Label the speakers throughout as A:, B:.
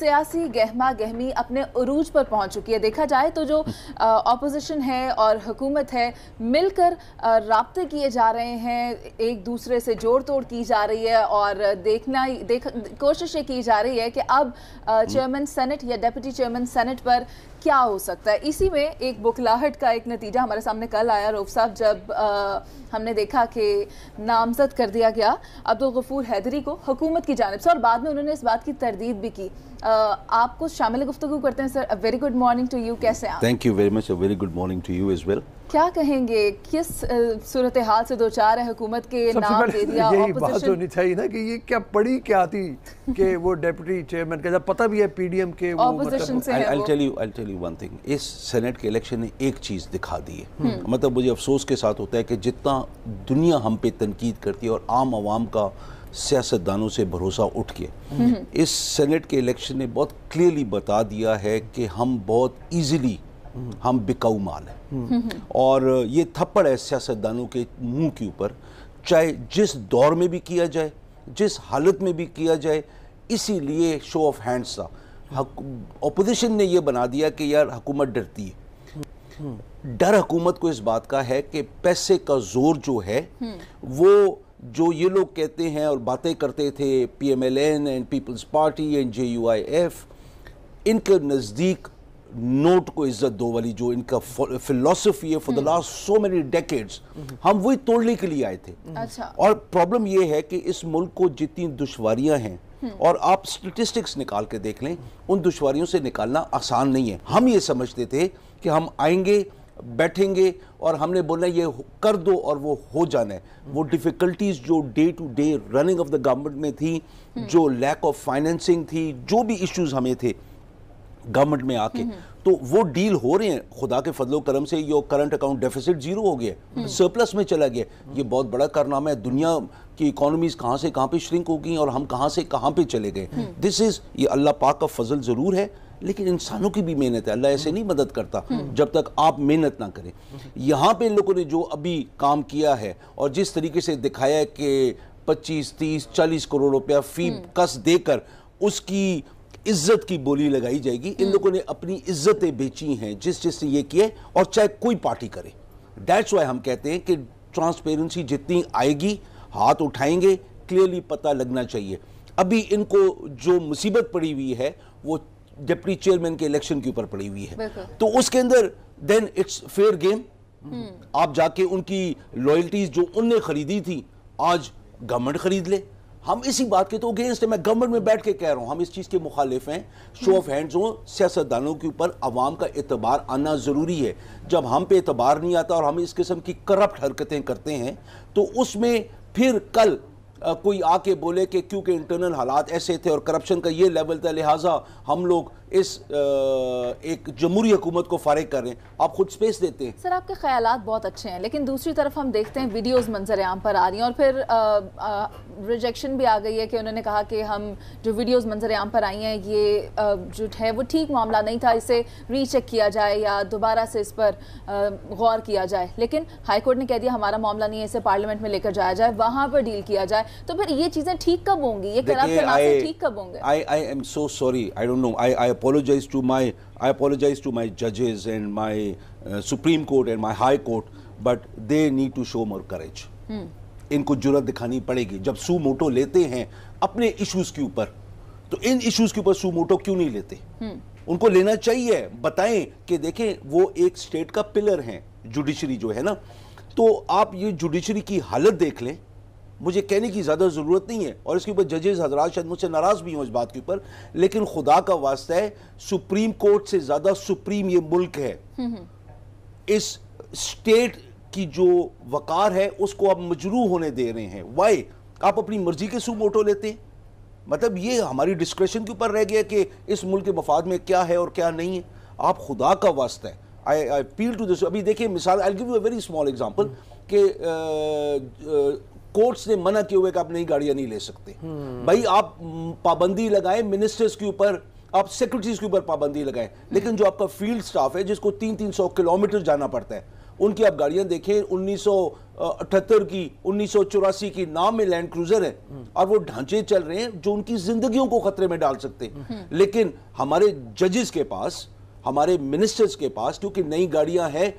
A: सियासी गहमा गहमी अपने अरूज पर पहुंच चुकी है देखा जाए तो जो ऑपोजिशन है और हुकूमत है मिलकर रबते किए जा रहे हैं एक दूसरे से जोड़ तोड़ की जा रही है और देखना देख कोशिश की जा रही है कि अब चेयरमैन हम्म। सेनेट या डेप्यूटी चेयरमैन सेनेट पर क्या हो सकता है इसी में एक बुखलाहट का एक नतीजा हमारे सामने कल आया रूफ साहब जब आ, हमने देखा कि नामजद कर दिया गया अब्दुल गफूर हैदरी को हुकूमत की जानब से और बाद में उन्होंने इस बात की तरदीद भी की आ, आपको शामिल गुफ्तु करते हैं sir very good morning to you कैसे
B: thank you very much very good morning to you is well
A: क्या कहेंगे किस सूरत हाल से दो चार है हुकूमत के नाम दे दिया यही बात होनी
B: चाहिए ना कि ये क्या पड़ी क्या थी कि वो डेप्यूटी चेयरमैन का जब पता भी है पीडीएम के ऑपोजिशन मतलब से I will tell you I will tell you one thing इस सेनेट के इलेक्शन ने एक चीज दिखा दी है हम्म। मतलब मुझे अफसोस के साथ होता है कि जितना दुनिया हम पे तनकीद करती है और आम आवाम का सियासतदानों से भरोसा उठ हम्म। के इस सेनेट के इलेक्शन ने बहुत क्लियरली बता दिया है कि हम बहुत ईजिली हम बिकाऊ माल है और ये थप्पड़ है सियासतदानों के मुंह के ऊपर चाहे जिस दौर में भी किया जाए जिस हालत में भी किया जाए इसीलिए शो ऑफ हैंड्स था अपोजिशन ने यह बना दिया कि यार हुकूमत डरती है डर हुकूमत को इस बात का है कि पैसे का जोर जो है वो जो ये लोग कहते हैं और बातें करते थे P M L N and Peoples Party and J U I F इनके नज़दीक नोट को इज्जत दो वाली जो इनका फिलोसफी है for the last so many decades हम वही तोड़ने के लिए आए थे अच्छा। और प्रॉब्लम यह है कि इस मुल्क को जितनी दुश्वारियां हैं हम्म। और आप स्टेटिस्टिक्स निकाल के देख लें उन दुश्वारियों से निकालना आसान नहीं है हम ये समझते थे कि हम आएंगे बैठेंगे और हमने बोला ये कर दो और वो हो जाना है वो डिफ़िकल्टीज़ जो day to day running of the government में थी हम्म। जो लैक ऑफ फाइनेंसिंग थी जो भी इश्यूज हमें थे गवर्नमेंट में आके हम्म, हम्म। तो वो डील हो रहे हैं खुदा के फजलो करम से ये करंट अकाउंट डेफिसिट जीरो हो गया सरप्लस हम्म। में चला गया ये बहुत बड़ा कारनामा है दुनिया की इकोनॉमीज कहाँ से कहाँ पे श्रिंक हो गई और हम कहाँ से कहाँ पे चले गए दिस इज़ ये अल्लाह पाक का फजल ज़रूर है लेकिन इंसानों की भी मेहनत है अल्लाह ऐसे नहीं मदद करता जब तक आप मेहनत ना करें यहाँ पे इन लोगों ने जो अभी काम किया है और जिस तरीके से दिखाया कि 25, 30, 40 करोड़ रुपया फी कस देकर उसकी इज्जत की बोली लगाई जाएगी इन हम्म। लोगों ने अपनी इज्जतें बेची हैं जिस जिससे ये किए और चाहे कोई पार्टी करे डैट्स वाई हम कहते हैं कि ट्रांसपेरेंसी जितनी आएगी हाथ उठाएंगे क्लियरली पता लगना चाहिए अभी इनको जो मुसीबत पड़ी हुई है वो डिप्टी चेयरमैन के इलेक्शन के ऊपर पड़ी हुई है तो उसके अंदर देन इट्स फेयर गेम आप जाके उनकी लॉयल्टीज जो उनने खरीदी थी आज गवर्नमेंट खरीद ले हम इसी बात के तो अगेंस्ट है मैं गवर्नमेंट में बैठ के कह रहा हूँ हम इस चीज़ के मुखालिफ हैं शो ऑफ हैंड्स हों सियासतदानों के ऊपर आवाम का एतबार आना ज़रूरी है जब हम पे एतबार नहीं आता और हम इस किस्म की करप्ट हरकतें करते हैं तो उसमें फिर कल आ, कोई आके बोले कि क्योंकि इंटरनल हालात ऐसे थे और करप्शन का ये लेवल था लिहाजा हम लोग इस एक जमहूरी हुकूमत को फारग कर रहे हैं आप खुद स्पेस देते हैं
A: सर आपके ख्याल बहुत अच्छे हैं लेकिन दूसरी तरफ हम देखते हैं वीडियोस मंजर आम पर आ रही हैं और फिर रिजेक्शन भी आ गई है कि उन्होंने कहा कि हम जो वीडियोस मंजर आम पर आई हैं ये आ, जो है वो ठीक मामला नहीं था इसे रीचेक किया जाए या दोबारा से इस पर गौर किया जाए लेकिन हाईकोर्ट ने कह दिया हमारा मामला नहीं है इसे पार्लियामेंट में लेकर जाया जाए वहाँ पर डील किया जाए तो फिर ये चीज़ें ठीक कब होंगी ये ठीक कब होंगे
B: I I am so sorry I don't know I I apologize to my I apologize to my judges and my uh, Supreme Court and my High Court, but they need to show more courage. Hmm. इनको जरूरत दिखानी पड़ेगी जब सू मोटो लेते हैं अपने issues के ऊपर तो इन इश्यूज के ऊपर सू मोटो क्यों नहीं लेते hmm. उनको लेना चाहिए बताएं कि देखें वो एक स्टेट का पिलर हैं जुडिशरी जो है ना तो आप ये जुडिशरी की हालत देख लें मुझे कहने की ज़्यादा ज़रूरत नहीं है और इसके ऊपर जजेस हजरात शायद मुझसे नाराज़ भी हों इस बात के ऊपर लेकिन खुदा का वास्ता है सुप्रीम कोर्ट से ज़्यादा सुप्रीम ये मुल्क है इस स्टेट की जो वकार है उसको आप मजरू होने दे रहे हैं वाई आप अपनी मर्जी के सू मोटो लेते हैं मतलब ये हमारी डिस्क्रेशन के ऊपर रह गया कि इस मुल्क के मफाद में क्या है और क्या नहीं है आप खुदा का वास्ता है I I appeal to this अभी देखिए मिसाल I give you a very small example कि कोर्ट्स ने मना किए हुए कि आप नई गाड़ियां नहीं ले सकते भाई आप पाबंदी लगाएं मिनिस्टर्स के ऊपर आप सेक्रेटरीज के ऊपर पाबंदी लगाएं लेकिन जो आपका फील्ड स्टाफ है जिसको तीन तीन सौ किलोमीटर जाना पड़ता है उनकी आप गाड़ियां देखें उन्नीस की उन्नीस की नाम में लैंड क्रूजर है और वो ढांचे चल रहे हैं जो उनकी जिंदगियों को खतरे में डाल सकते हैं लेकिन हमारे जजेस के पास हमारे मिनिस्टर्स के पास क्योंकि नई गाड़ियां हैं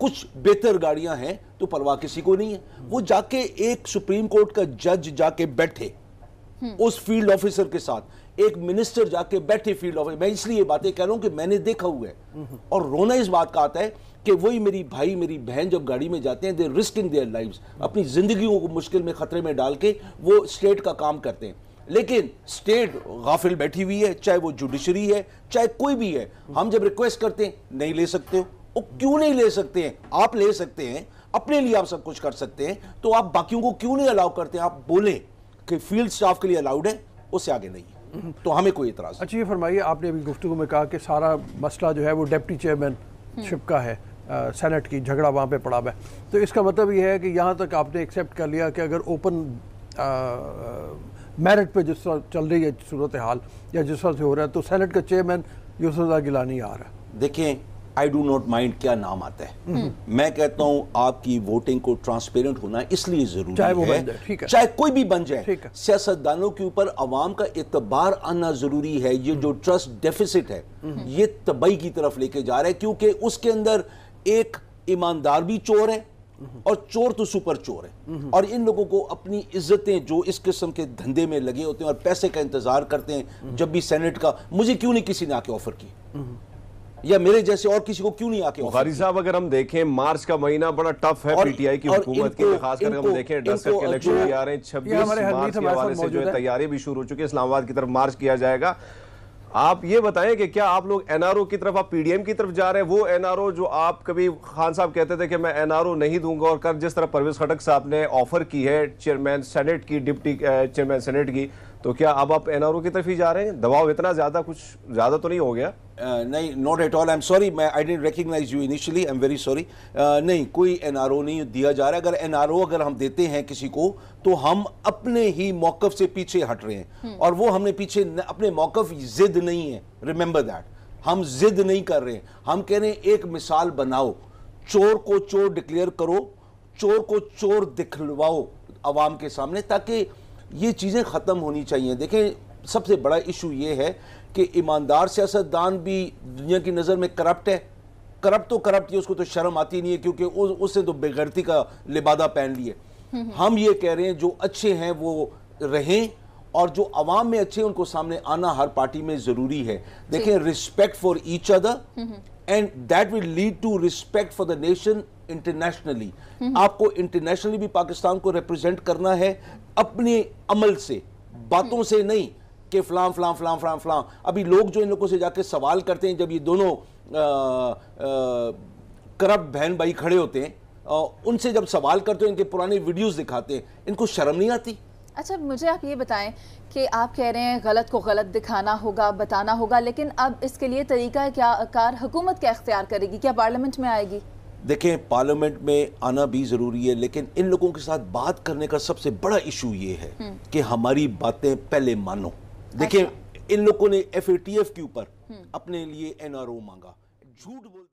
B: कुछ बेहतर गाड़ियां हैं तो परवाह किसी को नहीं है वो जाके एक सुप्रीम कोर्ट का जज जाके बैठे हम्म। उस फील्ड ऑफिसर के साथ एक मिनिस्टर जाके बैठे फील्ड ऑफिसर मैं इसलिए बातें कह रहा हूं कि मैंने देखा हुआ है हम्म। और रोना इस बात का आता है कि वही मेरी भाई मेरी बहन जब गाड़ी में जाते हैं they risk in their life अपनी जिंदगी को मुश्किल में खतरे में डाल के वो स्टेट का काम करते हैं लेकिन स्टेट गाफिल बैठी हुई है चाहे वो जुडिशरी है चाहे कोई भी है हम्म। हम जब रिक्वेस्ट करते हैं नहीं ले सकते हो वो क्यों नहीं ले सकते हैं आप ले सकते हैं अपने लिए आप सब कुछ कर सकते हैं तो आप बाकियों को क्यों नहीं अलाउ करते हैं आप बोले कि फील्ड स्टाफ के लिए अलाउड है उससे आगे नहीं तो हमें कोई इतराज अच्छा ये फरमाइए आपने अभी गुफ्तु में कहा कि सारा मसला जो है वो डेप्टी हम्म। चेयरमैन शिप का है आ, सेनेट की झगड़ा वहाँ पे पड़ा हुआ है तो इसका मतलब ये है कि यहाँ तक आपने एक्सेप्ट कर लिया कि अगर ओपन मेरिट पे जिस तरह चल रही है सूरत हाल या जिस तरह से हो रहा है तो सेनेट का चेयरमैन यूसुफ गिलानी आ रहा है देखें आई डू नॉट माइंड क्या नाम आता है हम्म। मैं कहता हूं आपकी वोटिंग को ट्रांसपेरेंट होना इसलिए जरूरी चाहे वो है, है चाहे कोई भी बन जाए सियासतदानों के ऊपर अवाम का एतबार आना जरूरी है ये जो ट्रस्ट हम्म। डेफिसिट है हम्म। ये तबई की तरफ लेके जा रहा है क्योंकि उसके अंदर एक ईमानदार भी चोर है और चोर तो सुपर चोर है और इन लोगों को अपनी इज्जतें जो इस किस्म के धंधे में लगे होते हैं और पैसे का इंतजार करते हैं जब भी सेनेट का मुझे क्यों नहीं किसी ने आके ऑफर की या मेरे जैसे और किसी को क्यों नहीं आके बुखारी साहब अगर हम देखें मार्च का महीना बड़ा टफ है पीटीआई की हुकूमत के खासकर हम देखें डस्कर के इलेक्शन भी आ रहे हैं छब्बीस मार्च के हवाले से जो है तैयारी भी शुरू हो चुकी है इस्लामाबाद की तरफ मार्च किया जाएगा आप ये बताएं कि क्या आप लोग एनआरओ की तरफ आप पीडीएम की तरफ जा रहे हैं वो एनआरओ जो आप कभी खान साहब कहते थे कि मैं एनआरओ नहीं दूंगा और कर जिस तरह परवेज खटक साहब ने ऑफर की है चेयरमैन सेनेट की डिप्टी चेयरमैन सेनेट की तो क्या अब आप एनआरओ की तरफ ही जा रहे हैं दबाव इतना ज़्यादा कुछ ज़्यादा तो नहीं हो गया uh, नहीं not at all I am sorry मैं I don't recognize you initially I am very sorry नहीं कोई एनआरओ नहीं दिया जा रहा है अगर एनआरओ अगर हम देते हैं किसी को तो हम अपने ही मौकफ से पीछे हट रहे हैं हम्म। और वो हमने पीछे अपने मौकफ जिद नहीं है रिमेंबर दैट हम जिद नहीं कर रहे हैं हम कह रहे हैं एक मिसाल बनाओ चोर को चोर डिक्लेयर करो चोर को चोर दिखलवाओ आवाम के सामने ताकि ये चीज़ें ख़त्म होनी चाहिए देखें सबसे बड़ा इशू ये है कि ईमानदार सियासतदान भी दुनिया की नज़र में करप्ट है करप्ट तो करप्ट उसको तो शर्म आती नहीं है क्योंकि उस, उसने तो बेगरती का लिबादा पहन लिए हम ये कह रहे हैं जो अच्छे हैं वो रहें और जो आवाम में अच्छे उनको सामने आना हर पार्टी में ज़रूरी है देखें respect for each other and that will lead to respect for the nation internationally आपको इंटरनेशनली भी पाकिस्तान को रिप्रेजेंट करना है अपने अमल से बातों से नहीं कि फलां फलां फलां फलां फलां अभी लोग जो इन लोगों से जाके सवाल करते हैं जब ये दोनों करप्ट बहन भाई खड़े होते हैं आ, उनसे जब सवाल करते हैं इनके पुराने वीडियोस दिखाते हैं इनको शर्म नहीं आती
A: अच्छा मुझे आप ये बताएं कि आप कह रहे हैं गलत को गलत दिखाना होगा बताना होगा लेकिन अब इसके लिए तरीका क्या कार हुकूमत क्या अख्तियार करेगी क्या पार्लियामेंट में आएगी
B: देखें पार्लियामेंट में आना भी ज़रूरी है लेकिन इन लोगों के साथ बात करने का सबसे बड़ा इशू ये है हम्म। कि हमारी बातें पहले मानो देखें अच्छा। इन लोगों ने एफ के ऊपर हम्म। अपने लिए एनआरओ मांगा झूठ बोल